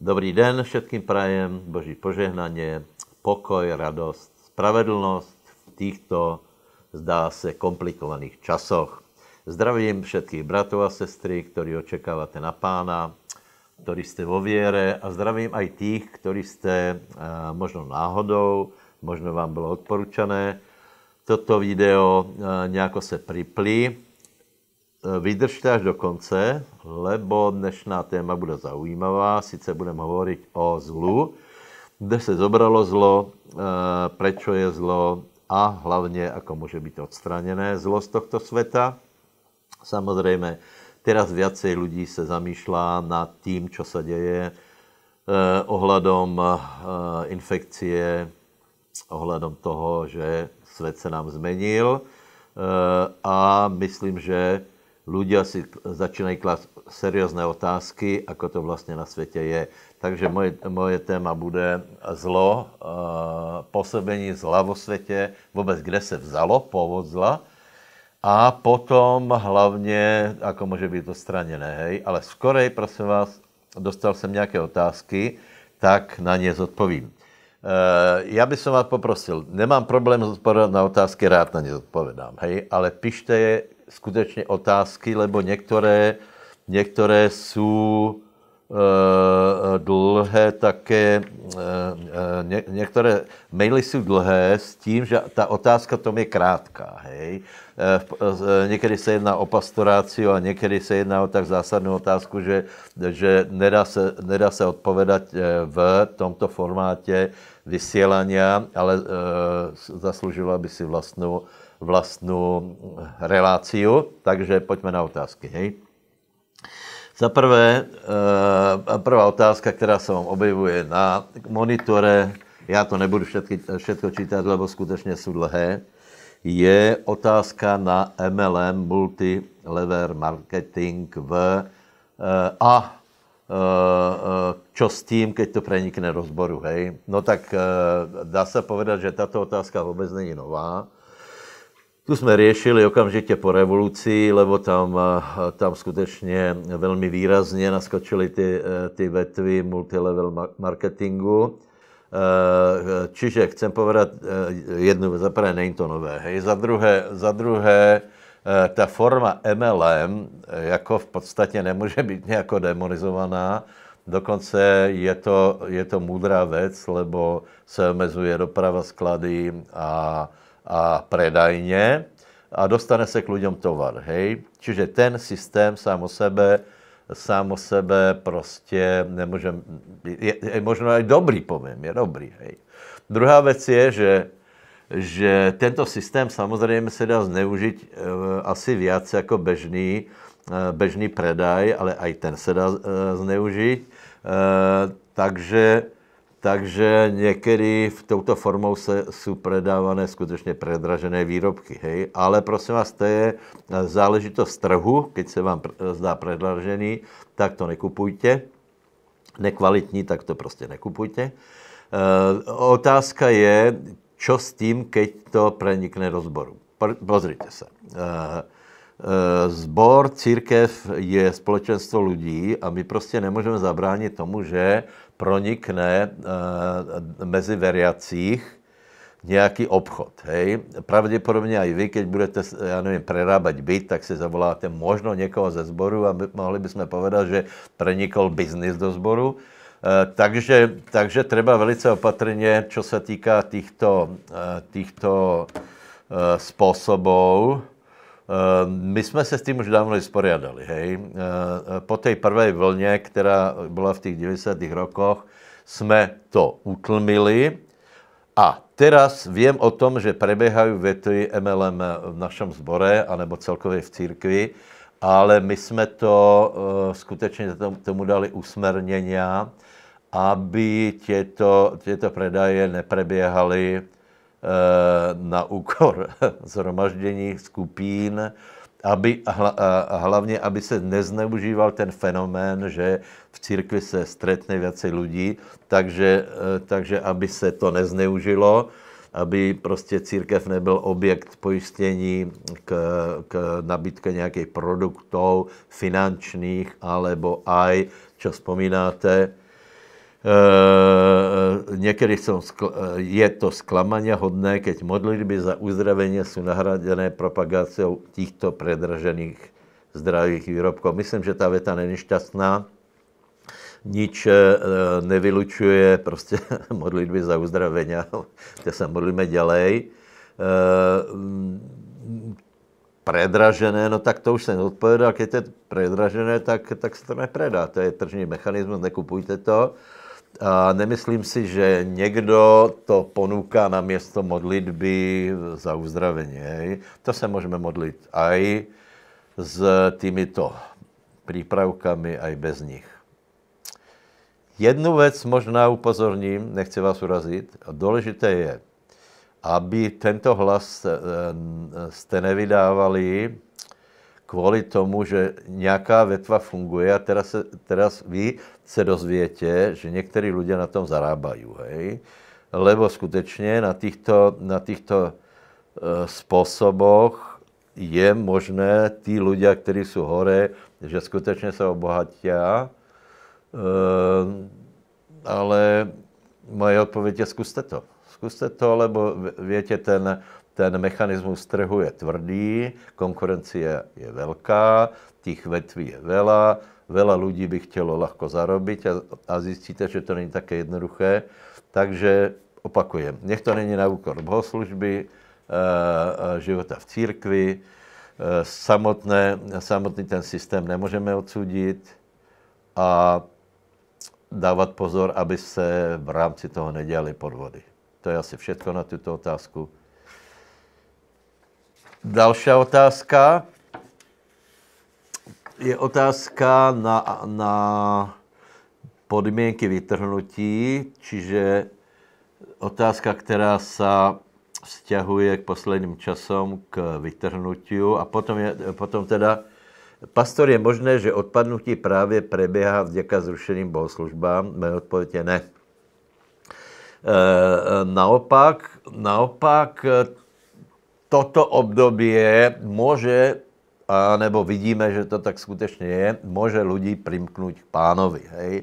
Dobrý den všetkým prajem, boží požehnaně, pokoj, radost, spravedlnost v týchto, zdá se, komplikovaných časoch. Zdravím všetkých bratů a sestry, ktorí očekávate na pána, ktorí ste vo věre a zdravím aj tých, ktorí ste eh, možno náhodou, možno vám bylo odporučené toto video eh, nějako se priplí Eh, vydržte až do konce, lebo dnešná téma bude zaujímavá. Sice budeme hovoriť o zlu, kde se zobralo zlo, eh, prečo je zlo a hlavně, ako může být odstraněné zlo z tohto světa. Samozřejmě, teraz viacej lidí se zamýšlá nad tím, čo se děje eh, ohledom infekcie, ohledom toho, že svět se nám zmenil a myslím, že ľudia si začínají klást seriózné otázky, ako to vlastně na světě je. Takže moje, moje téma bude zlo, posebení zla vo světě, vůbec kde se vzalo původ zla a potom hlavně, ako může být odstraněné, hej. Ale skorej, prosím vás, dostal jsem nějaké otázky, tak na ně zodpovím. Eh, já bych vás poprosil, nemám problém odpovědět na otázky, rád na ně odpovědám, hej, ale pište je skutečně otázky, lebo některé, některé jsou Eh, eh, dlhé také, eh, některé maily jsou dlhé s tím, že ta otázka tom je krátká, hej. Někdy se jedná o pastoráciu a někdy se jedná o tak zásadnou otázku, že, že nedá, se, nedá se odpovedať v tomto formátě vysílání, ale zasloužila by si vlastnou, vlastnou reláciu, takže pojďme na otázky, hej. Za prvé, eh, prvá otázka, která se vám objevuje na monitore, já to nebudu všetky, všetko čítat, lebo skutečně jsou dlhé, je otázka na MLM, multi lever marketing v eh, a co eh, s tím, keď to prenikne rozboru, hej? No tak dá se povedat, že tato otázka vůbec není nová tu jsme řešili okamžitě po revoluci, lebo tam, eh, tam skutečně velmi výrazně naskočily ty, eh, ty vetvy multilevel marketingu. Eh, čiže chcem povedat jednu, za prvé není to nové, hej, za druhé, za druhé ta forma MLM jako v podstatě nemůže být nějako demonizovaná, dokonce je to, je to moudrá věc, lebo se omezuje doprava sklady a a predajně a dostane se k lidem tovar, hej. Čiže ten systém sám o sebe, sám o sebe prostě nemůže, je, je možná i dobrý, povím, je dobrý, hej. Druhá věc je, že že tento systém samozřejmě se dá zneužít eh, asi víc jako bežný, eh, bežný predaj, ale i ten se dá eh, zneužít. Takže takže někdy v touto formou se, jsou predávané skutečně predražené výrobky. Hej? Ale prosím vás, to je záležitost trhu, keď se vám zdá predražený, tak to nekupujte. Nekvalitní, tak to prostě nekupujte. E, otázka je, co s tím, keď to prenikne do zboru. Pozrite se. E, Zbor, e, církev je společenstvo lidí a my prostě nemůžeme zabránit tomu, že pronikne eh, mezi veriacích nějaký obchod. Hej. Pravděpodobně i vy, když budete, já nevím, prerábať byt, tak si zavoláte možno někoho ze sboru a mohli bychom povedat, že prenikol biznis do sboru. E, takže, takže treba velice opatrně, co se týká těchto, těchto e, způsobů, Eh, my jsme se s tím už dávno vysporiadali. Hej. Eh, eh, po té prvé vlně, která byla v těch 90. rokoch, jsme to utlmili a teraz vím o tom, že prebiehají věty MLM v našem sbore, anebo celkově v církvi, ale my jsme to skutečně tomu dali usmernění, aby těto, těto predaje neprebiehaly Eh, na úkor zhromaždění skupin, aby, a hlavně, aby se nezneužíval ten fenomén, že v církvi se stretne více lidí, takže, eh, takže aby se to nezneužilo, aby prostě církev nebyl objekt pojištění k, k nabídce nějakých produktů finančních, alebo aj, Co vzpomínáte, Eh, eh, někdy jsou, eh, je to zklamaně hodné, keď modlitby za uzdravení, jsou nahraděné propagací těchto predražených zdravých výrobků. Myslím, že ta věta není šťastná, nič nevylučuje prostě modlitby za uzdravení, Teď se modlíme dělej. Predražené, no tak to už jsem odpovědal, když je to predražené, tak, tak se to nepredá, to je tržní mechanismus, nekupujte to. A nemyslím si, že někdo to ponúka na město modlitby za uzdravení. Hej. To se můžeme modlit aj s týmito přípravkami, aj bez nich. Jednu věc možná upozorním, nechci vás urazit, důležité je, aby tento hlas eh, eh, jste nevydávali kvůli tomu, že nějaká vetva funguje a teraz, se, teraz vy se dozvíte, že některý lidé na tom zarábají, hej? Lebo skutečně na těchto na týchto, e, eh, spôsoboch je možné ty lidé, kteří jsou hore, že skutečně se obohatí. E, ale moje odpověď je, zkuste to. Zkuste to, lebo větě ten, ten mechanismus trhu je tvrdý, konkurencie je velká, těch vetví je vela, vela lidí by chtělo lehko zarobit a, a zjistíte, že to není také jednoduché. Takže opakujem, nech to není na úkor bohoslužby, eh, eh, života v církvi, eh, samotné, samotný ten systém nemůžeme odsudit a dávat pozor, aby se v rámci toho nedělali podvody. To je asi všechno na tuto otázku. Další otázka je otázka na, na podmínky vytrhnutí, čiže otázka, která se vzťahuje k posledním časom, k vytrhnutí. a potom, je, potom teda Pastor, je možné, že odpadnutí právě preběhá vděka zrušeným bohoslužbám? Moje odpověď je ne. E, e naopak, naopak toto období může, a nebo vidíme, že to tak skutečně je, může lidi primknout k pánovi. Hej.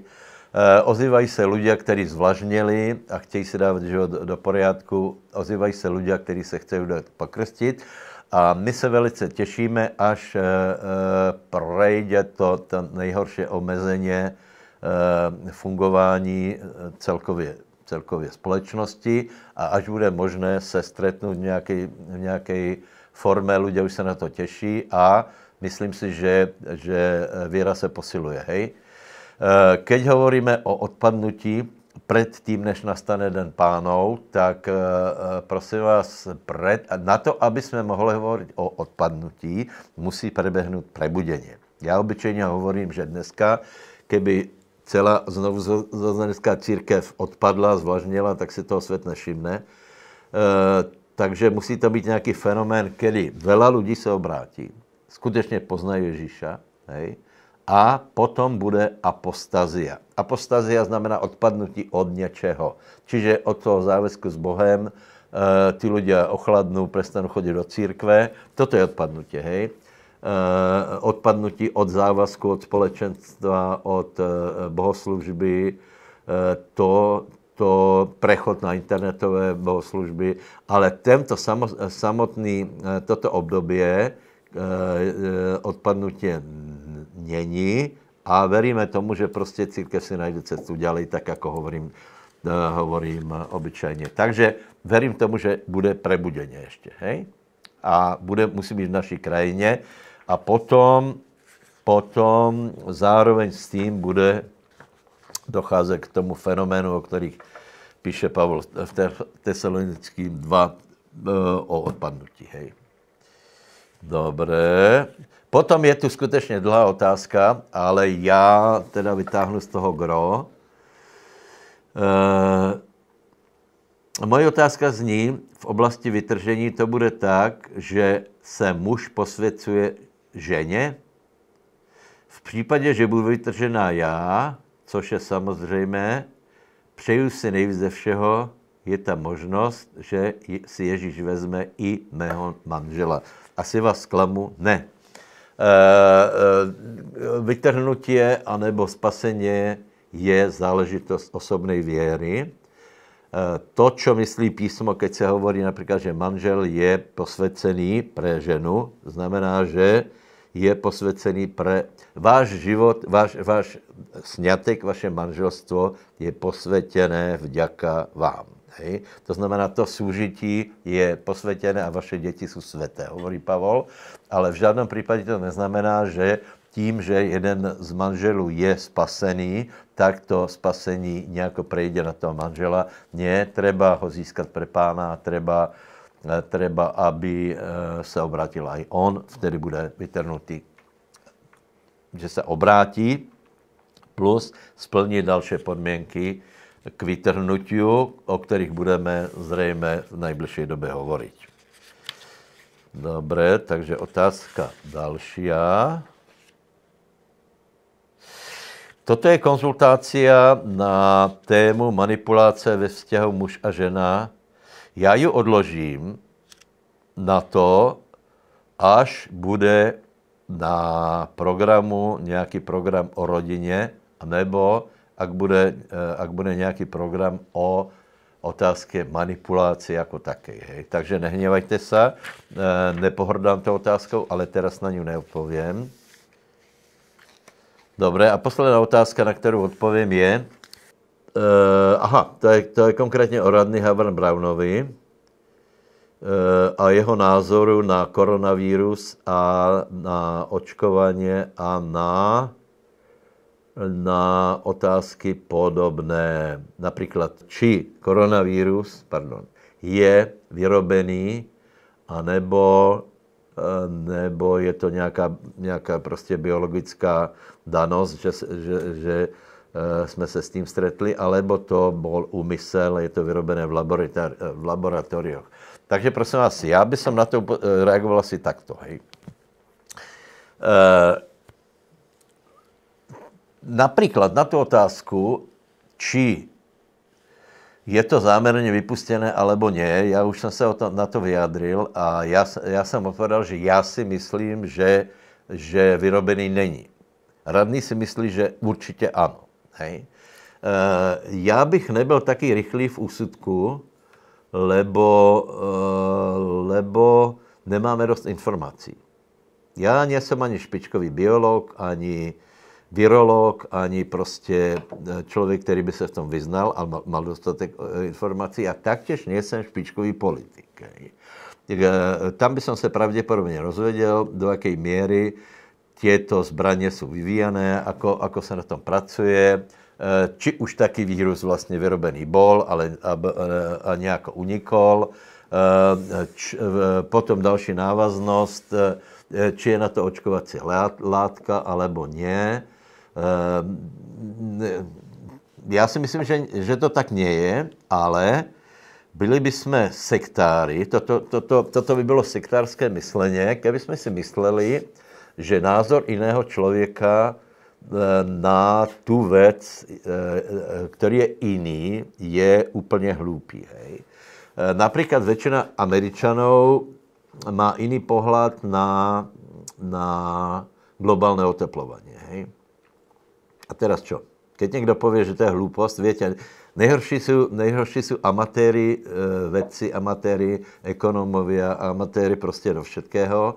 E, ozývají se lidé, kteří zvlažněli a chtějí se dát život do poriadku. Ozývají se lidé, kteří se chtějí dát pokrstit. A my se velice těšíme, až e, e projde to, to nejhorší omezeně e, fungování e, celkově celkově společnosti a až bude možné se stretnout v nějaké v formě, lidé už se na to těší a myslím si, že, že víra se posiluje. Hej? Eh, keď hovoríme o odpadnutí předtím, než nastane den pánov, tak eh, prosím vás, pred, na to, aby jsme mohli hovorit o odpadnutí, musí prebehnout prebudení. Já obyčejně hovorím, že dneska, keby celá znovu zaznanická církev odpadla, zvlažněla, tak si toho svět nešimne. E, takže musí to být nějaký fenomén, kdy vela lidí se obrátí, skutečně poznají Ježíša, hej, a potom bude apostazia. Apostazia znamená odpadnutí od něčeho. Čiže od toho závisku s Bohem, e, ty lidé ochladnou, přestanou chodit do církve. Toto je odpadnutí, hej. Eh, odpadnutí od závazku, od společenstva, od eh, bohoslužby, eh, to, to prechod na internetové bohoslužby, ale tento samotný, toto obdobě odpadnutě není a veríme tomu, že prostě církev si najde cestu dělej, tak jako hovorím, hovorím obyčejně. Takže verím tomu, že bude prebudeně ještě, hej? A bude, musí být v naší krajině. A potom, potom zároveň s tím bude docházet k tomu fenoménu, o kterých píše Pavel v Tesalonickým 2 e, o odpadnutí. Hej. Dobré. Potom je tu skutečně dlhá otázka, ale já teda vytáhnu z toho gro. E, moje otázka zní, v oblasti vytržení to bude tak, že se muž posvěcuje ženě, v případě, že budu vytržená já, což je samozřejmé, přeju si nejvíc ze všeho, je ta možnost, že si Ježíš vezme i mého manžela. Asi vás klamu, ne. E, vytrhnutí anebo spasení je záležitost osobnej věry. E, to, co myslí písmo, keď se hovorí například, že manžel je posvěcený pre ženu, znamená, že je posvěcený pre... Váš život, váš, váš snětek, vaše manželstvo je posvětěné vďaka vám. Hej? To znamená, to soužití je posvětěné a vaše děti jsou sveté, hovorí Pavol, ale v žádném případě to neznamená, že tím, že jeden z manželů je spasený, tak to spasení nějak prejde na toho manžela. Ne, treba ho získat pre pána, treba treba, aby eh, se obrátil aj on, vtedy bude vytrhnutý, že se obrátí, plus splní další podmínky k vytrhnutí, o kterých budeme zřejmě v nejbližší době hovorit. Dobré, takže otázka další. Toto je konzultácia na tému manipulace ve vztahu muž a žena já ji odložím na to, až bude na programu nějaký program o rodině, nebo ak bude, eh, ak bude nějaký program o otázky manipulace jako také. Hej. Takže nehněvajte se, eh, nepohrdám tou otázkou, ale teraz na ní neodpovím. Dobré, a posledná otázka, na kterou odpovím, je, Uh, aha, to je, to je konkrétně o radny Havern Brownovi uh, eh, a jeho názoru na koronavírus a na očkování a na, na otázky podobné. Například, či koronavírus pardon, je vyrobený, anebo eh, nebo je to nějaká, nějaká prostě biologická danost, že, že, že Eh, jsme se s tím stretli, alebo to byl úmysel, je to vyrobené v, laboratori- eh, v laboratoriích. Takže prosím vás, já bych na to eh, reagoval asi takto. Hej. Například na tu otázku, či je to záměrně vypustené alebo ne, já už jsem se o to, na to vyjádřil a já, já jsem odpovedal, že já si myslím, že, že vyrobený není. Radný si myslí, že určitě ano. Hej. Eh, já bych nebyl taky rychlý v úsudku, lebo, eh, lebo nemáme dost informací. Já nejsem ani špičkový biolog, ani virolog, ani prostě eh, člověk, který by se v tom vyznal a mal dostatek informací a taktěž nejsem špičkový politik. Tam by som se pravděpodobně rozvedel, do jaké míry tieto zbraně jsou vyvíjané, ako, ako se na tom pracuje, e, či už taký vírus vlastně vyrobený bol, ale a, e, a nějak unikol. E, č, potom další návaznost, či je na to očkovací látka, alebo nie. Já si myslím, že, že to tak nie je, ale byli by jsme sektáři, toto, toto, toto by bylo sektárské mysleně, kdyby jsme si mysleli, že názor jiného člověka eh, na tu věc, eh, eh, který je jiný, je úplně hloupý. Například většina Američanů má jiný pohled na, na globální oteplování. A teraz co? Když někdo pově, že to je hloupost, viete, nejhorší jsou nejhorší jsou amatéry, vědci, amatéry, ekonomovia, amatéry prostě do všetkého.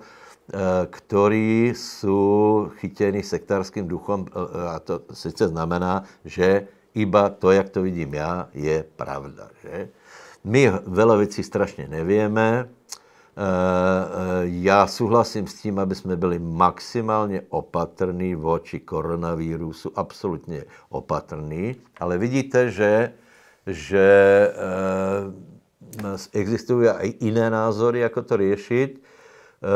Eh, kteří jsou chytěni sektárským duchom eh, a to sice znamená, že iba to, jak to vidím já, je pravda. Že? My veľa věcí strašně nevíme. Eh, já souhlasím s tím, aby jsme byli maximálně opatrní voči koronavírusu, absolutně opatrní, ale vidíte, že, že existují i jiné názory, jak to řešit. Eh,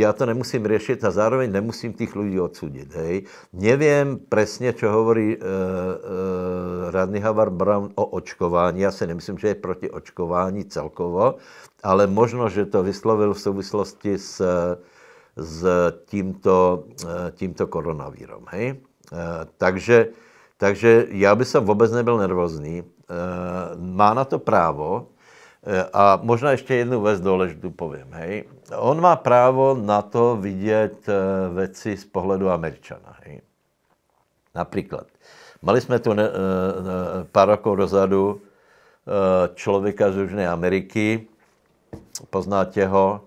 já to nemusím řešit a zároveň nemusím těch lidí odsudit. Hej. Nevím přesně, co hovorí uh, eh, uh, eh, radný Havar Brown o očkování. Já si nemyslím, že je proti očkování celkovo, ale možno, že to vyslovil v souvislosti s, s tímto, tímto koronavírom. Hej. Uh, takže, takže já by som vůbec nebyl nervózní. Uh, má na to právo, a možná ještě jednu věc důležitou povím, hej on má právo na to vidět eh, věci z pohledu Američana. Hej. Například, mali jsme tu ne, eh, eh, pár rokov dozadu člověka z Južné Ameriky, poznáte ho,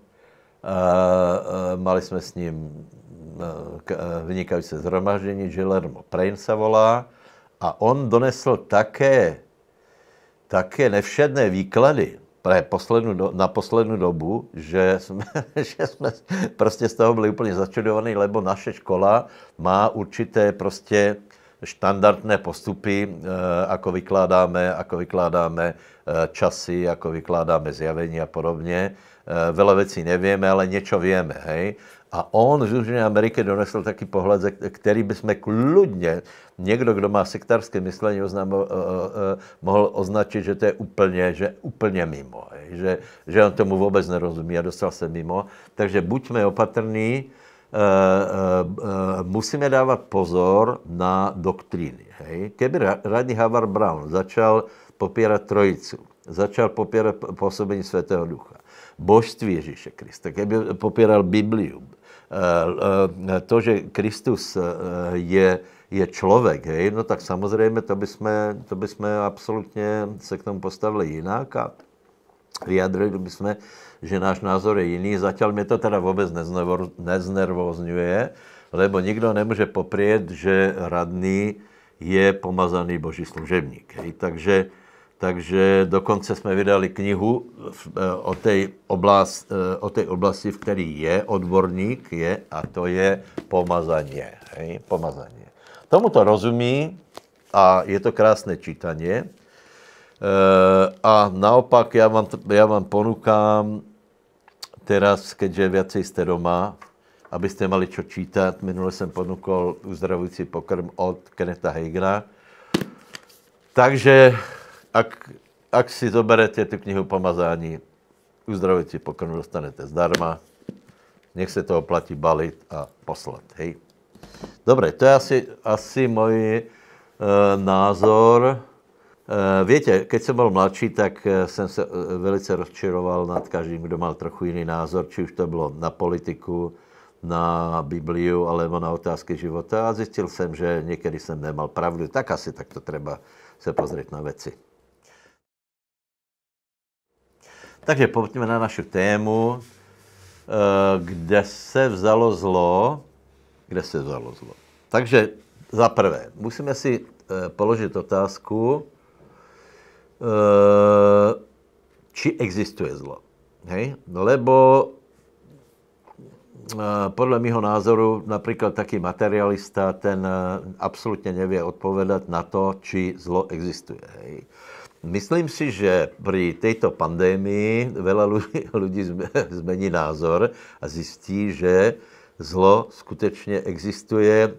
mali jsme s ním vynikající zhromaždění, Gilermo Prejn se volá, a on donesl také, také nevšedné výklady pre poslednú do, na poslední dobu, že jsme, že jsme prostě z toho byli úplně začudovaní, lebo naše škola má určité prostě štandardné postupy, eh, ako vykládáme, ako vykládáme eh, časy, jako vykládáme zjavení a podobně. Eh, Veľa věcí nevíme, ale něco víme, hej. A on z Južní Ameriky donesl taky pohled, který jsme kludně, někdo, kdo má sektarské myšlení, oznámil, uh, eh, uh, eh, eh, mohl označit, že to je úplně, že úplně mimo, že, že on tomu vůbec nerozumí a dostal se mimo. Takže buďme opatrní, uh, musíme dávat pozor na doktríny. Hej? Keby radní Havar Brown začal popírat trojicu, začal popírat působení Svatého Ducha, božství Ježíše Krista, keby popíral Bibliu, Eh, eh, to, že Kristus eh, je, je člověk, hej, no tak samozřejmě to bychom, to bychom absolutně se k tomu postavili jinak a vyjadrili bychom, že náš názor je jiný. Zatím mě to teda vůbec neznervozňuje, lebo nikdo nemůže popřít, že radný je pomazaný boží služebník. Hej. Takže takže dokonce jsme vydali knihu eh, o té, oblast, eh, oblasti, v které je odborník, je, a to je pomazaně. Hej? pomazaně. Tomu to rozumí a je to krásné čítaně. Eh, a naopak já vám, já vám ponukám teraz, keďže viacej jste doma, abyste mali čo čítat. Minule jsem ponukol uzdravující pokrm od Keneta Heigra. Takže ak, ak si zoberete tu knihu pomazání, uzdravující pokrm dostanete zdarma, nech se to oplatí balit a poslat, hej. Dobre, to je asi, asi můj e, názor. E, Víte, keď jsem byl mladší, tak eh, jsem se velice rozčiroval nad každým, kdo mal trochu jiný názor, či už to bylo na politiku, na Bibliu, alebo na otázky života a zjistil jsem, že někdy jsem nemal pravdu. Tak asi tak to treba se pozrieť na věci. Takže pojďme na naši tému, eh, kde se vzalo zlo, kde se vzalo zlo. Takže za prvé, musíme si eh, položit otázku, eh, či existuje zlo. Hej? Lebo podle mého názoru například taký materialista, ten absolutně nevě odpovědat na to, či zlo existuje. Hej? Myslím si, že při této pandémii veľa lidí změní názor a zjistí, že zlo skutečně existuje. E,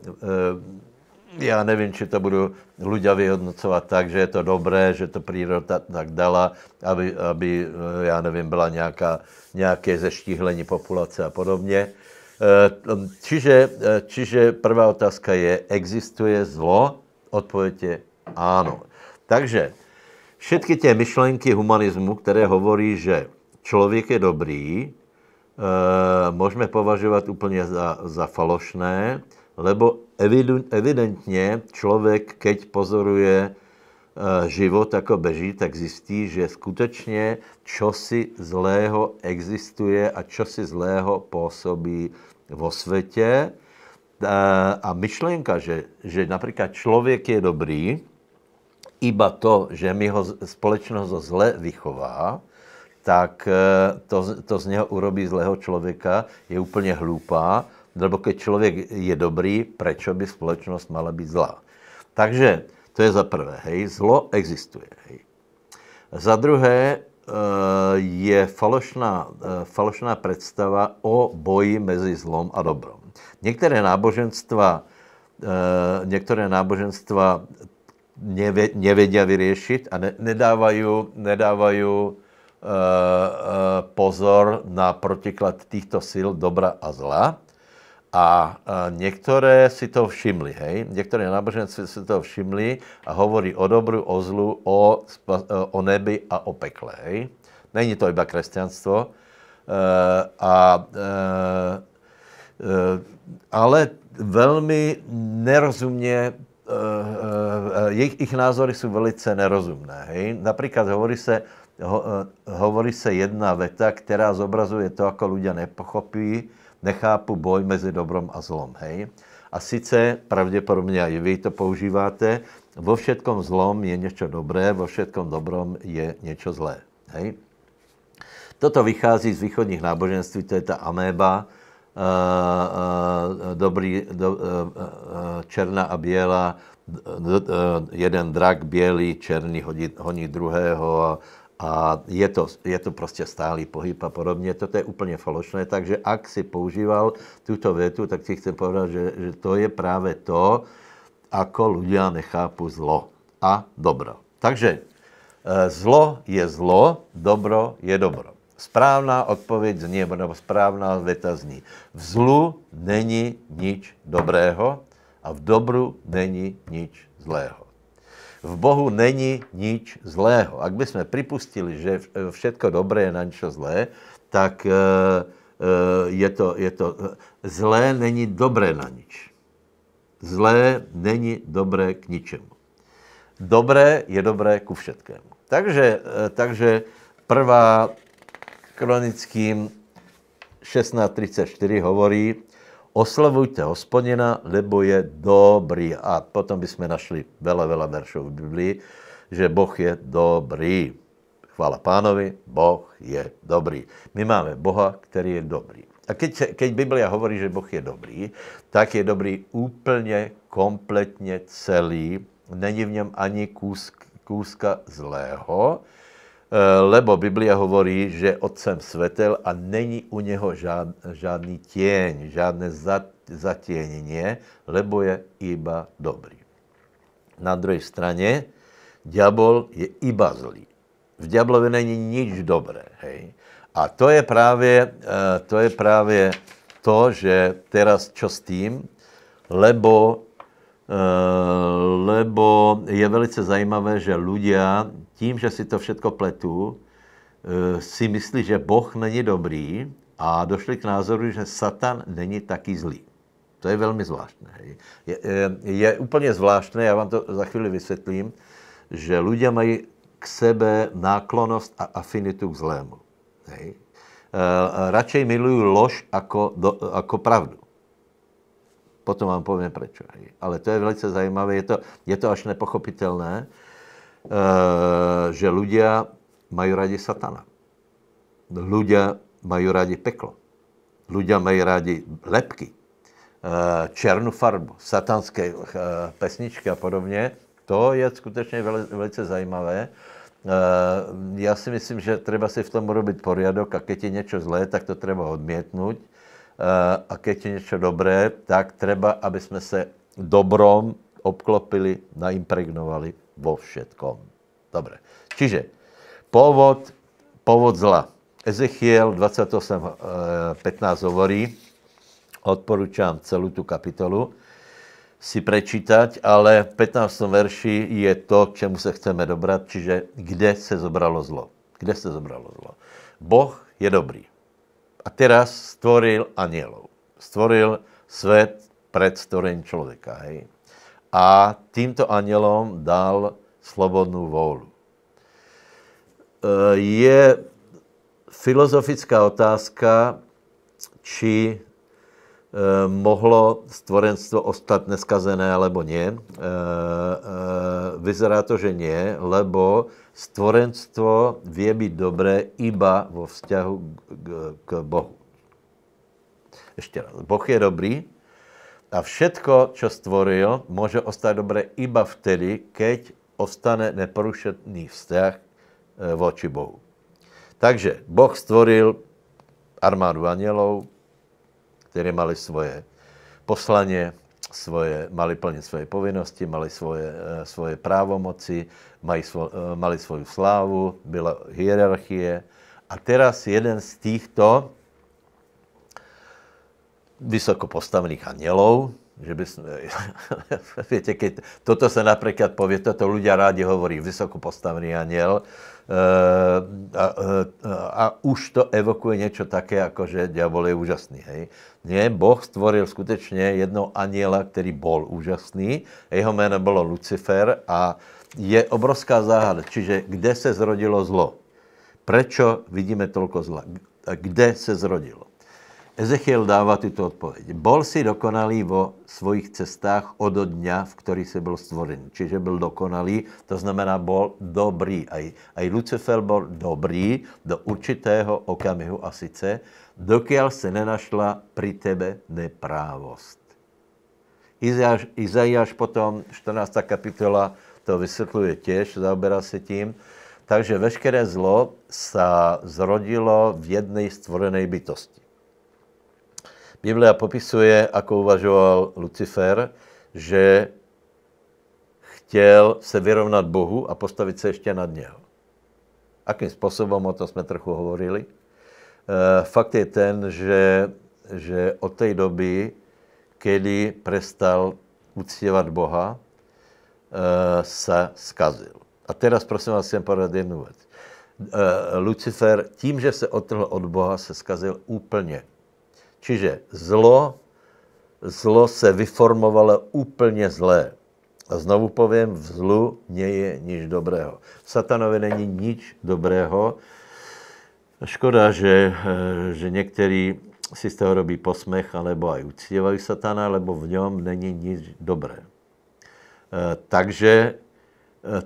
já nevím, či to budu lidé vyhodnocovat tak, že je to dobré, že to příroda tak dala, aby, aby e, já nevím, byla nějaká, nějaké zeštíhlení populace a podobně. E, čiže, čiže prvá otázka je, existuje zlo? Odpověď je ano. Takže Všetky ty myšlenky humanismu, které hovorí, že člověk je dobrý, eh, můžeme považovat úplně za, za falošné, lebo evidentně člověk, keď pozoruje eh, život jako beží, tak zjistí, že skutečně čosi zlého existuje a čosi zlého působí vo světě. Eh, a myšlenka, že, že například člověk je dobrý, iba to, že mi ho společnost zle vychová, tak eh, to, to z něho urobí zlého člověka, je úplně hloupá, nebo když člověk je dobrý, proč by společnost mala být zlá? Takže to je za prvé, hej, zlo existuje. Hej. Za druhé eh, je falošná, eh, falošná představa o boji mezi zlom a dobrom. Některé náboženstva, některé náboženstva nevie, nevedia vyriešiť a ne, nedávajú, nedávajú eh, eh, pozor na protiklad týchto síl dobra a zla. A eh, některé si to všimli, hej? Některé náboženství si to všimli a hovorí o dobru, o zlu, o, o nebi a o pekle, hej? Není to iba křesťanstvo. A, ale velmi nerozumně Eh, eh, jejich ich názory jsou velice nerozumné. Hej? Například hovorí se, ho, eh, hovorí se jedna veta, která zobrazuje to, jako lidé nepochopí, nechápu boj mezi dobrom a zlom. Hej? A sice, pravděpodobně i vy to používáte, vo všetkom zlom je něco dobré, vo všetkom dobrom je něco zlé. Hej? Toto vychází z východních náboženství, to je ta améba, Eh, eh, dobrý, do, eh, černá a bílá jeden drak bělý, černý hodí, honí druhého a, a je to, je to prostě stálý pohyb a podobně. To je úplně falošné, takže ak si používal tuto větu, tak ti chci povedat, že, že to je právě to, ako ľudia nechápu zlo a dobro. Takže zlo je zlo, dobro je dobro. Správná odpověď zní, nebo správná věta zní, v zlu není nič dobrého a v dobru není nič zlého. V Bohu není nič zlého. Ak by sme že všetko dobré je na něco zlé, tak eh, eh, je to, je to zlé není dobré na nič. Zlé není dobré k ničemu. Dobré je dobré ku všetkému. Takže, eh, takže prvá kronickým 16.34 hovorí, oslavujte hospodina, lebo je dobrý. A potom bychom našli veľa, veľa veršov v Biblii, že Boh je dobrý. Chvála pánovi, Boh je dobrý. My máme Boha, který je dobrý. A keď, keď Biblia hovorí, že Boh je dobrý, tak je dobrý úplně, kompletně celý. Není v něm ani kus, kúska zlého. Eh, lebo Biblia hovorí, že Otcem svetel a není u něho žádný těň, žádné zatěnění, lebo je iba dobrý. Na druhé straně, diabol je iba zlý. V diablovi není nič dobré. Hej? A to je právě, eh, to je právě to, že teraz čo s tím, lebo, eh, lebo je velice zajímavé, že ľudia, tím, že si to všetko pletu, eh, si myslí, že Boh není dobrý a došli k názoru, že Satan není taky zlý. To je velmi zvláštné. Je, je, eh, je úplně zvláštné, já vám to za chvíli vysvětlím, že lidé mají k sebe náklonost a afinitu k zlému. Hej. Eh, radšej milují lož jako, do, jako pravdu. Potom vám povím proč. Ale to je velice zajímavé, je to, je to až nepochopitelné. Eh, že ľudia mají rádi satana. Ľudia mají rádi peklo. Ľudia mají rádi lepky, eh, černou farbu, satanské eh, pesničky a podobně. To je skutečně velice zajímavé. Já si myslím, že třeba si v tom urobit poriadok a keď je něco zlé, tak to třeba odmětnout. A keď je něco dobré, tak třeba, aby jsme se dobrom obklopili, naimpregnovali vo všetkom. Dobre. Čiže pôvod, pôvod zla. Ezechiel 28.15 eh, hovorí, odporúčam celú tú kapitolu si prečítať, ale v 15. verši je to, k čemu se chceme dobrat, čiže kde se zobralo zlo. Kde se zobralo zlo. Boh je dobrý. A teraz stvoril anielov. Stvoril svet pred stvorením človeka. Hej a týmto anělom dal slobodnou vůli. Eh, je filozofická otázka, či eh, mohlo stvorenstvo ostat neskazené, alebo nie. Eh, vyzerá to, že nie, lebo stvorenstvo vie byť dobré iba vo vzťahu k Bohu. Ještě raz. Boh je dobrý, a všetko, co stvoril, může ostat dobré iba vtedy, keď ostane neporušený v e, oči Bohu. Takže Boh stvoril armádu anielov, které mali svoje poslaně, svoje, mali plnit svoje povinnosti, mali svoje, e, svoje právomoci, mali, svo, e, mali svoju slávu, byla hierarchie. A teraz jeden z týchto vysoko postavených anielov, že by sme, viete, keď toto sa napríklad povie, toto ľudia rádi hovorí, vysoko postavený aniel, eh, a, a, eh, a už to evokuje niečo také, ako že diabol je úžasný. Hej? Nie, Boh stvoril skutečne jednou aniela, ktorý bol úžasný, jeho jméno bolo Lucifer a je obrovská záhada, čiže kde se zrodilo zlo? Prečo vidíme toľko zla? Kde se zrodilo? Ezechiel dává tyto odpovědi. Bol si dokonalý vo svojich cestách od dňa, v který se byl stvořen. Čiže byl dokonalý, to znamená bol dobrý. Aj, aj Lucifer byl dobrý do určitého okamihu a sice, dokiaľ se nenašla pri tebe neprávost. Izajáš, Izajáš potom, 14. kapitola, to vysvětluje těž, zaoberá se tím. Takže veškeré zlo se zrodilo v jedné stvorené bytosti. Biblia popisuje, ako uvažoval Lucifer, že chtěl se vyrovnat Bohu a postavit se ještě nad něho. Akým způsobem, o tom jsme trochu hovorili. Eh, fakt je ten, že, že od té doby, kdy prestal uctěvat Boha, eh, se skazil. A teraz prosím vás, jen podat jednu věc. Eh, Lucifer tím, že se odtrhl od Boha, se skazil úplně. Čiže zlo, zlo se vyformovalo úplně zlé. A znovu povím, v zlu je nič dobrého. V satanovi není nič dobrého. Škoda, že, eh, že někteří si z toho robí posmech, alebo aj uctívají satana, lebo v něm není nic dobré. Eh, takže eh,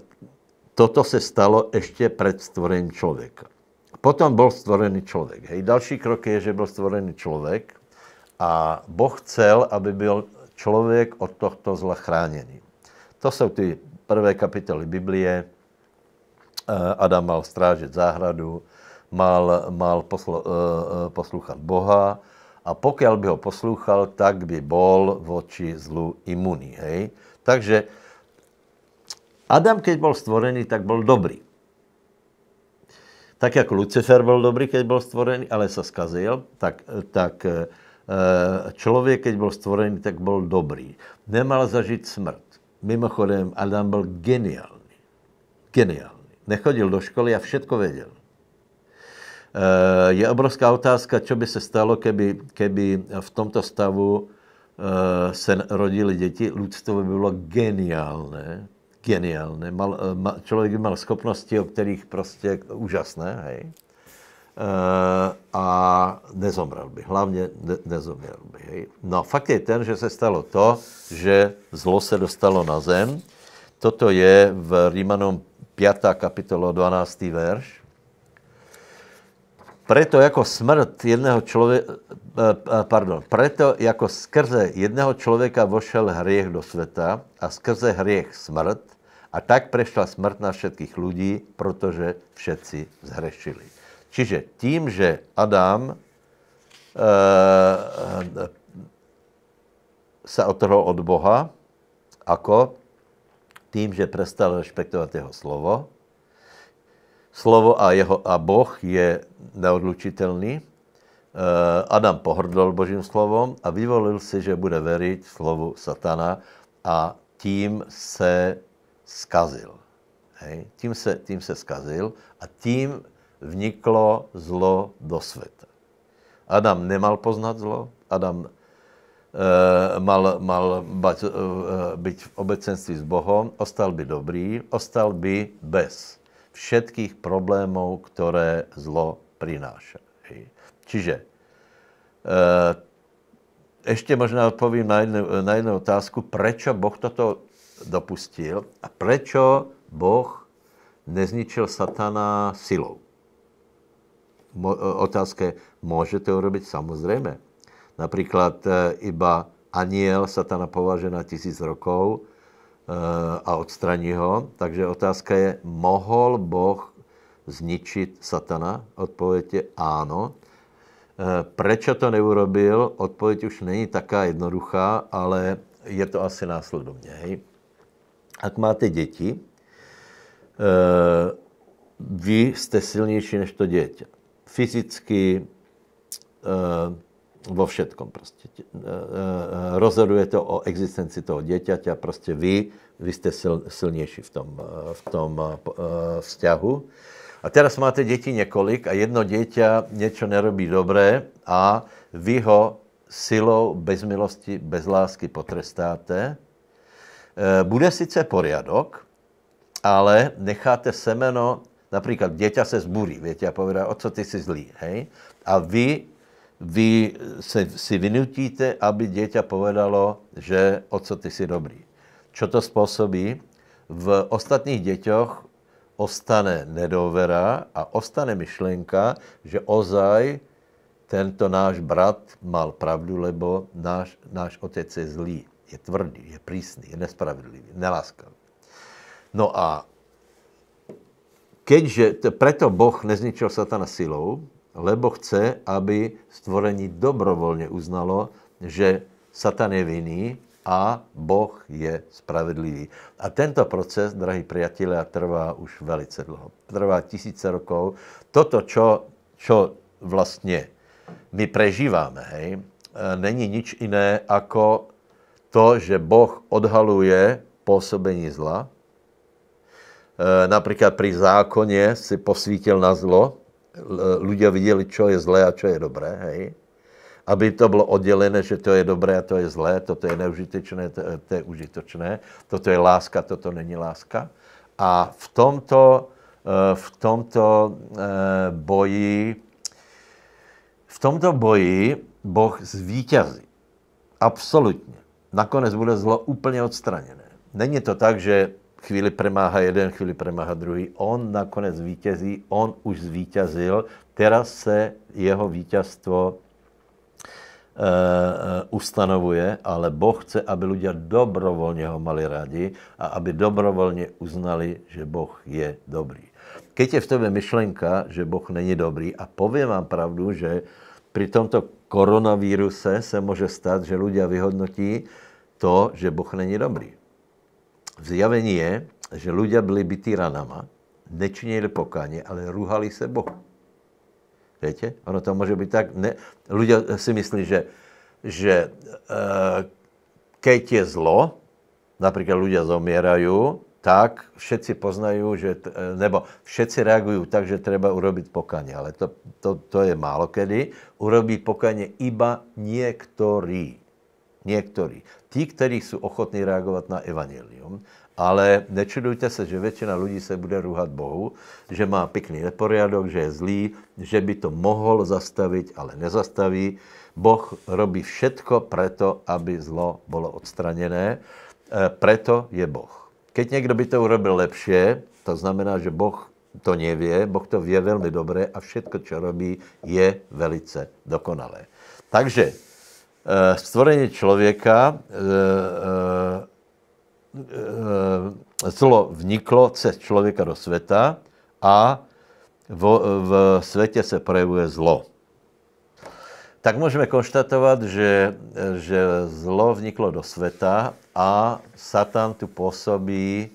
toto se stalo ještě před stvorením člověka. Potom byl stvorený člověk. Hej. Další krok je, že byl stvorený člověk a Boh chcel, aby byl člověk od tohto zla chráněný. To jsou ty prvé kapitoly Biblie. Eh, Adam mal strážit záhradu, mal, mal uh, poslouchat Boha a pokud by ho poslouchal, tak by bol voči zlu imuný. Takže Adam, keď byl stvorený, tak byl dobrý. Tak jak Lucifer byl dobrý, keď byl stvorený, ale se skazil, tak, tak eh, člověk, keď byl stvorený, tak byl dobrý. Nemal zažít smrt. Mimochodem, Adam byl geniální. Geniální. Nechodil do školy a všetko věděl. Eh, je obrovská otázka, co by se stalo, keby, keby v tomto stavu eh, se rodili děti. Ludstvo by bylo geniálné, geniálně. Mal, eh, ma, člověk měl schopnosti, o kterých prostě úžasné, hej. E, a nezomrel by, hlavně ne, nezomrel by. Hej. No fakt je ten, že se stalo to, že zlo se dostalo na zem. Toto je v Rímanom 5. kapitola 12. verš. Preto jako smrt jedného člověka, eh, eh, pardon, preto jako skrze jedného člověka vošel hriech do světa a skrze hriech smrt a tak prešla smrt na všetkých lidí, protože všetci zhrešili. Čiže tím, že Adam e, se otrhl od Boha, ako? Tím, že prestal respektovat jeho slovo, Slovo a, jeho, a Boh je neodlučitelný. Eh, Adam pohrdol Božím slovom a vyvolil si, že bude věřit slovu satana a tím se skazil. Hej? Tím, se, tím se skazil a tím vniklo zlo do světa. Adam nemal poznat zlo, Adam e, mal, mal bať, e, být v obecenství s Bohem, ostal by dobrý, ostal by bez všetkých problémov, které zlo prináša. Čiže ještě e, možná odpovím na jednu, na jednu otázku, prečo Boh toto dopustil a prečo Boh nezničil satana silou. E, otázka je, může to urobit? Samozřejmě. Například e, iba aniel satana považuje na tisíc rokov, Eh, a odstraní ho. Takže otázka je, mohl Boh zničit satana? Odpověď je ano. Eh, proč to neurobil? Odpověď už není taká jednoduchá, ale je to asi následovně. Hej. Ak máte děti, eh, vy jste silnější než to dítě. Fyzicky, vo všetkom prostě. Eh, eh, rozhoduje to o existenci toho děťaťa, prostě vy, vy jste sil, silnější v tom, eh, v tom vzťahu. A teraz máte děti několik a jedno dieťa něco nerobí dobré a vy ho silou, bez milosti, bez lásky potrestáte. Bude sice poriadok, ale necháte semeno, například děťa se zburí, větě, a povedá, o co ty jsi zlý, hej? A vy vy se, si vynutíte, aby dieťa povedalo, že co ty si dobrý. Čo to způsobí? V ostatních děťoch ostane nedovera a ostane myšlenka, že ozaj tento náš brat mal pravdu, lebo náš, náš otec je zlý, je tvrdý, je prísný, je nespravedlivý, neláskavý. No a keďže, preto Boh nezničil satana silou, lebo chce, aby stvorení dobrovolně uznalo, že Satan je vinný a Boh je spravedlivý. A tento proces, drahí priatelé, trvá už velice dlouho. Trvá tisíce rokov. Toto, čo, čo vlastně my prežíváme, hej, není nič jiné, jako to, že Boh odhaluje působení zla. E, například při zákoně si posvítil na zlo, ľudia viděli, co je zlé a co je dobré, hej? aby to bylo oddělené, že to je dobré a to je zlé, toto je neužitečné, to, to je užitočné, toto je láska, toto není láska. A v tomto, eh, v tomto eh, boji, v tomto boji Boh zvítězí. Absolutně. Nakonec bude zlo úplně odstraněné. Není to tak, že chvíli premáha jeden, chvíli premáha druhý. On nakonec vítězí, on už zvítězil, teraz se jeho vítězstvo Uh, ustanovuje, ale Boh chce, aby lidé dobrovolně ho mali rádi a aby dobrovolně uznali, že Boh je dobrý. Keď je v tebe myšlenka, že Boh není dobrý a povím vám pravdu, že při tomto koronavíruse se může stát, že lidé vyhodnotí to, že Boh není dobrý v zjavení je, že ľudia byli bytí ranama, nečinili pokání, ale ruhali se Bohu. Víte? Ono to může být tak, ne, ľudia si myslí, že, že e, keď je zlo, například ľudia zomierají, tak všetci poznají, že, eh, nebo všetci reagují tak, že treba urobit pokání, ale to, to, to je málo kedy. Urobí pokání iba některý. Některý ti, kteří jsou ochotní reagovat na evangelium, ale nečudujte se, že většina lidí se bude ruhat Bohu, že má pěkný neporiadok, že je zlý, že by to mohl zastavit, ale nezastaví. Boh robí všetko preto, aby zlo bylo odstraněné. E, preto je Boh. Keď někdo by to urobil lepšie, to znamená, že Boh to nevě, Boh to vě velmi dobré a všetko, co robí, je velice dokonalé. Takže Eh, stvorenie člověka zlo eh, eh, vniklo cez člověka do světa a v, v světě se projevuje zlo. Tak můžeme konštatovat, že, že zlo vniklo do světa a Satan tu působí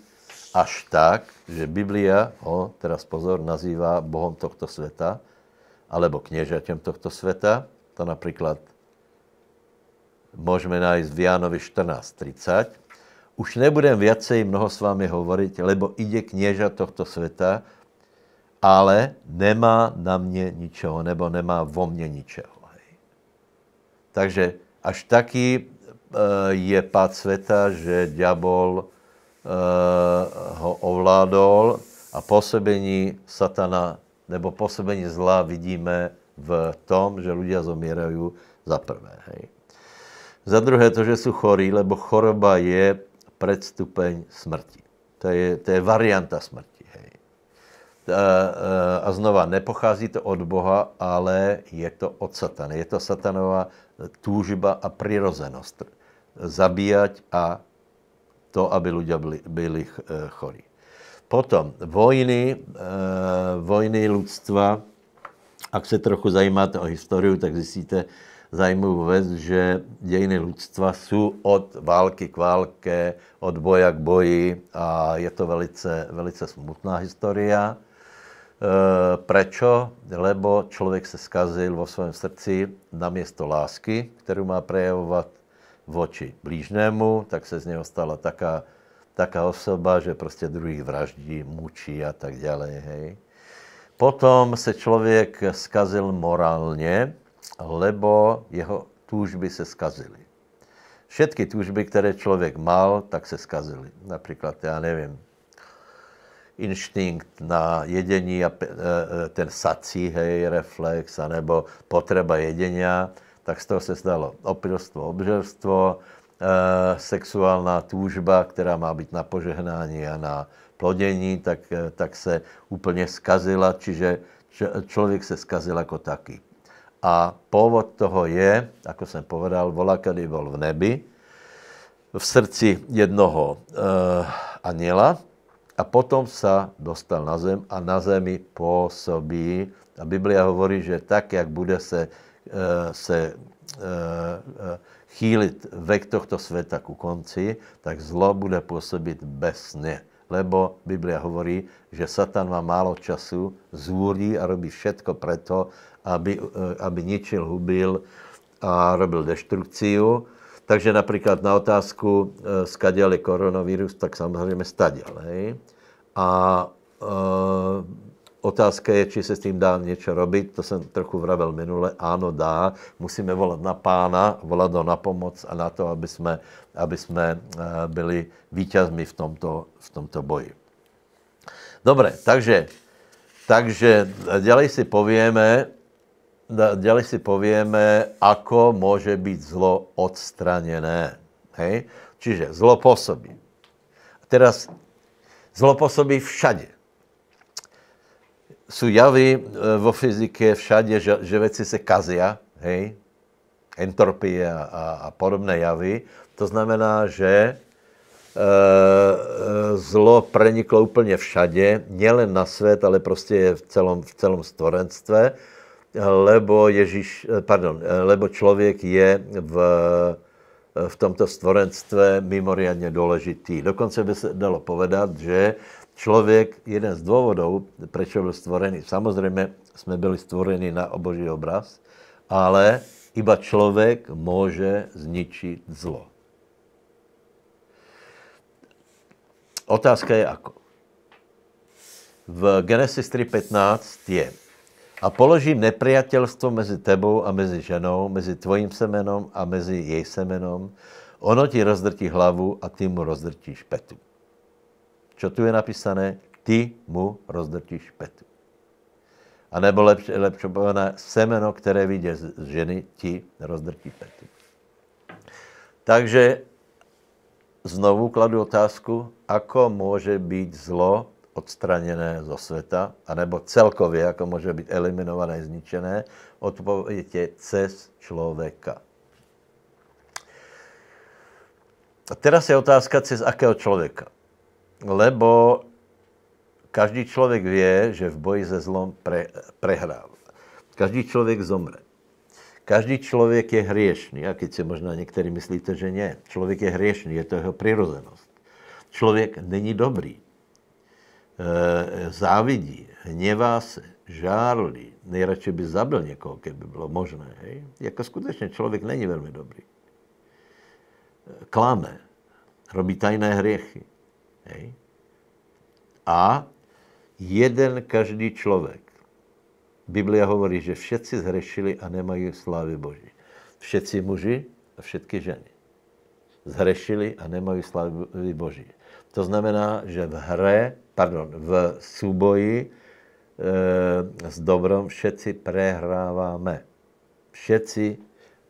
až tak, že Biblia ho, teraz pozor, nazývá Bohom tohto světa, alebo kněžaťom tohto světa. To například můžeme najít v Jánovi 14.30. Už nebudem viacej mnoho s vámi hovoriť, lebo jde kněža tohto světa, ale nemá na mě ničeho, nebo nemá vo mně ničeho. Hej. Takže až taky e, je pád světa, že ďábel e, ho ovládol a působení satana nebo působení zla vidíme v tom, že lidé zomírají za prvé. Hej. Za druhé to, že jsou chorí, lebo choroba je predstupeň smrti. To je, to je varianta smrti. Hej. A, a znova, nepochází to od Boha, ale je to od satana. Je to satanová túžba a přirozenost. Zabíjať a to, aby lidé byli, byli eh, chorí. Potom vojny, eh, vojny lidstva. Ak se trochu zajímáte o historii, tak zjistíte, zajímavou věc, že dějiny lidstva jsou od války k válce, od boja k boji a je to velice, velice smutná historie. E, prečo? Lebo člověk se skazil vo svém srdci na město lásky, kterou má prejavovat voči blížnému, tak se z něho stala taká, taká osoba, že prostě druhý vraždí, mučí a tak dále. Potom se člověk skazil morálně, lebo jeho túžby se skazily. Všetky túžby, které člověk mal, tak se skazily. Například, já nevím, inštinkt na jedení, e, e, ten sací, hej, reflex, anebo potřeba jedení, tak z toho se stalo opilstvo, obžerstvo, e, sexuální túžba, která má být na požehnání a na plodění, tak, tak se úplně skazila, čiže člověk se skazil jako taky. A původ toho je, jako jsem povedal, volá, kdy vol v nebi, v srdci jednoho e, eh, aněla a potom sa dostal na zem a na zemi působí. A Biblia hovorí, že tak, jak bude se, e, se e, chýlit vek tohto světa ku konci, tak zlo bude působit besně lebo Biblia hovorí, že Satan má málo času, zúrí a robí všetko preto, aby, eh, aby ničil, hubil a robil deštrukciu. Takže například na otázku, eh, skadil je koronavirus, tak samozřejmě stadil. Hej? A e, Otázka je, či se s tím dá něco robit, to jsem trochu vravel minule, ano dá, musíme volat na pána, volat ho na pomoc a na to, aby jsme, aby jsme eh, byli vítězmi v tomto, v tomto boji. Dobře, takže, takže dělej si povíme, dělej si povíme, ako může být zlo odstraněné. Hej? Čiže zlo působí. Teraz zlo působí všade sú javy e, vo fyzike všade, že, že veci se kazia, hej, entropie a, a, podobné javy. To znamená, že e, e, zlo preniklo úplně všade, nielen na svět, ale prostě je v celom, v celom stvorenstve, lebo, Ježíš, pardon, lebo člověk je v, v tomto stvorenstve mimoriadně důležitý. Dokonce by se dalo povedat, že člověk jeden z důvodů, proč byl stvorený. Samozřejmě jsme byli stvoreni na oboží obraz, ale iba člověk může zničit zlo. Otázka je ako. V Genesis 3.15 je a položím nepriatelstvo mezi tebou a mezi ženou, mezi tvojím semenom a mezi jej semenom. Ono ti rozdrtí hlavu a ty mu rozdrtíš petu. Čo tu je napísané? Ty mu rozdrtíš petu. A nebo lepší, lepší semeno, které vyjde z ženy, ti rozdrtí petu. Takže znovu kladu otázku, ako může být zlo odstraněné zo světa, anebo celkově, jako může být eliminované, zničené, odpověď je cez člověka. A teraz je otázka, cez akého člověka lebo každý člověk ví, že v boji se zlom pre, prehrál. Každý člověk zomře. Každý člověk je hriešný, a keď si možná někteří myslíte, že ne. Člověk je hriešný, je to jeho přirozenost. Člověk není dobrý. E, závidí, hněvá se, žárlí, nejradši by zabil někoho, kdyby bylo možné. Hej? Jako skutečně člověk není velmi dobrý. E, klame, robí tajné hriechy. Hej. A jeden každý člověk. Biblia hovorí, že všetci zhrešili a nemají slávy Boží. Všetci muži a všetky ženy. Zhrešili a nemají slávy Boží. To znamená, že v hře, pardon, v souboji e, s dobrom všetci prehráváme. Všetci,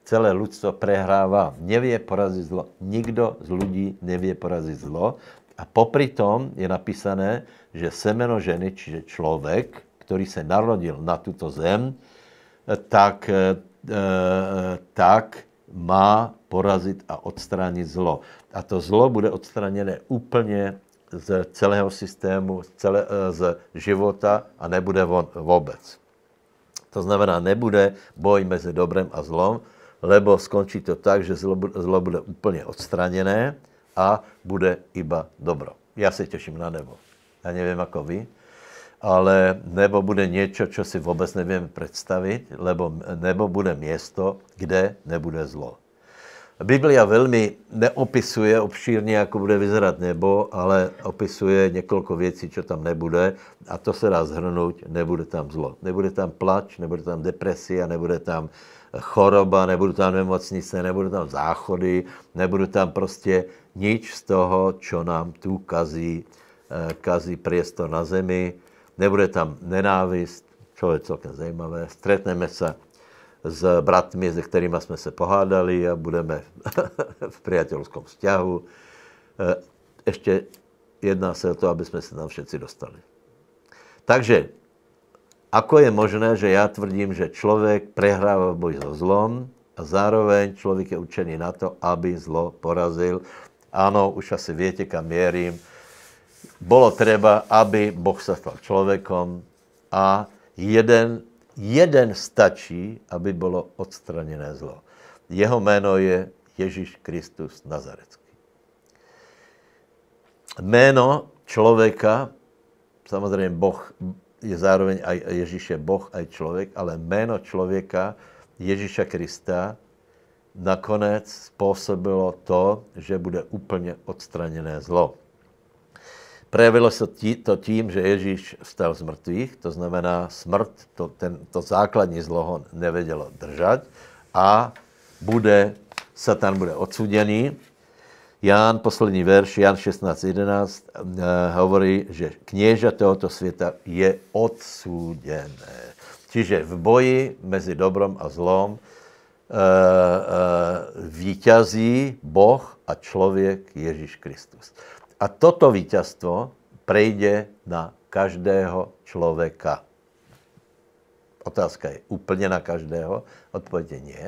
celé ľudstvo prehrává. Nevě porazit zlo. Nikdo z lidí nevě porazit zlo. A popri tom je napísané, že semeno ženy, čiže člověk, který se narodil na tuto zem, tak, eh, tak má porazit a odstranit zlo. A to zlo bude odstraněné úplně z celého systému, z, celé, eh, z života a nebude von vůbec. To znamená, nebude boj mezi dobrem a zlom, lebo skončí to tak, že zlo, zlo bude úplně odstraněné, a bude iba dobro. Já se těším na nebo. Já nevím, jako vy, ale nebo bude něco, co si vůbec nevím představit, lebo nebo bude město, kde nebude zlo. Biblia velmi neopisuje obšírně, jak bude vyzerat nebo, ale opisuje několik věcí, co tam nebude a to se dá zhrnout, nebude tam zlo. Nebude tam plač, nebude tam depresia, nebude tam choroba, nebudou tam nemocnice, nebudou tam záchody, nebudou tam prostě nič z toho, co nám tu kazí, eh, kazí priestor na zemi. Nebude tam nenávist, čo je celkem zajímavé. Stretneme se s bratmi, se kterými jsme se pohádali a budeme v přátelském vzťahu. Eh, ještě jedná se o to, aby jsme se tam všetci dostali. Takže, ako je možné, že já tvrdím, že člověk prehrává boj so zlom a zároveň člověk je učený na to, aby zlo porazil. Ano, už asi víte, kam měrím. Bolo třeba, aby Boh se stal člověkem a jeden jeden stačí, aby bylo odstraněné zlo. Jeho jméno je Ježíš Kristus Nazarecký. Jméno člověka, samozřejmě Boh je zároveň, aj Ježíš je Boh, aj člověk, ale jméno člověka, Ježíša Krista, nakonec způsobilo to, že bude úplně odstraněné zlo. Projevilo se to tím, že Ježíš vstal z mrtvých, to znamená smrt, to, ten, to základní zlo ho držet a bude, Satan bude odsuděný. Ján, poslední verš, Ján 16.11, eh, hovorí, že kněža tohoto světa je odsuděné. Čiže v boji mezi dobrom a zlom eh, eh, vítězí Boh a člověk Ježíš Kristus. A toto víťazstvo prejde na každého člověka. Otázka je úplně na každého, odpověď je nie.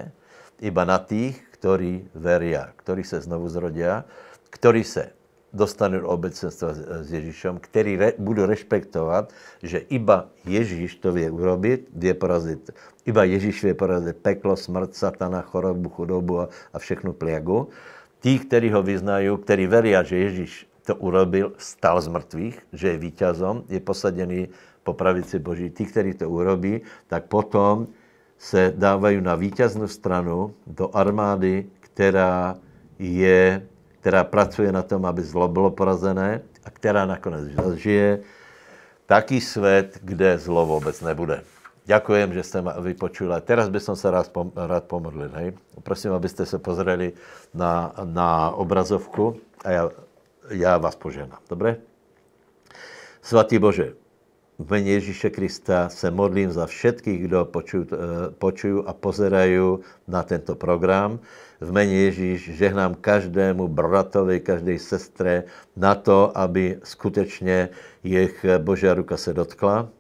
Iba na tých, kteří verí, kteří se znovu zrodí, kteří se dostanou do obecenstva s Ježíšem, kteří re, budou respektovat, že iba Ježíš to vie urobit, vie porazit. Iba Ježíš vie porazit peklo, smrt, satana, chorobu, chudobu a, a všechnu pliagu. Tí, kteří ho vyznají, kteří verí, že Ježíš to urobil, stal z mrtvých, že je vítězom, je posadený po pravici Boží. Ty, kteří to urobí, tak potom se dávají na vítěznou stranu do armády, která je, která pracuje na tom, aby zlo bylo porazené a která nakonec zažije taký svět, kde zlo vůbec nebude. Ďakujem, že jste ma vypočuli. Teraz by som sa rád, pom rád pomodlil. Hej? Prosím, abyste se pozreli na, na obrazovku a já já vás požehnám. Dobre? Svatý Bože, v mene Ježíše Krista se modlím za všetkých, kdo počují, eh, a pozerají na tento program. V mene Ježíš žehnám každému bratovi, každé sestre na to, aby skutečně jejich Boží ruka se dotkla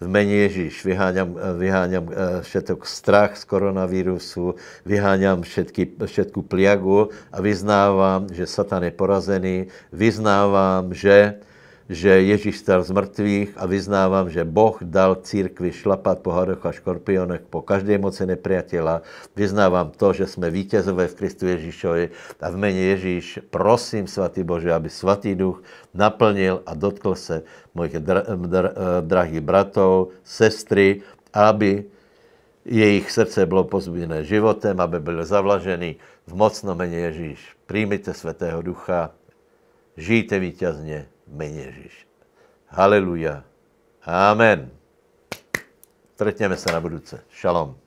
v mene Ježíš vyháňam, eh, vyháňam eh, všetok strach z koronavirusu, vyháňam všetky, všetku pliagu a vyznávám, že Satan je porazený, vyznávám, že že Ježíš stal z mrtvých a vyznávám, že Boh dal církvi šlapat po hadoch a škorpionech, po každé moci nepriatela. Vyznávám to, že jsme vítězové v Kristu Ježíšovi a v mene Ježíš prosím, svatý Bože, aby svatý duch naplnil a dotkl se mojich dr- dr- eh, drahých bratov, sestry, aby jejich srdce bylo pozbudené životem, aby byl zavlažený v mocno mene Ježíš. Príjmite svatého ducha, žijte vítězně, jméně Ježíš. Haleluja. Amen. Trtněme se na budouce. Shalom.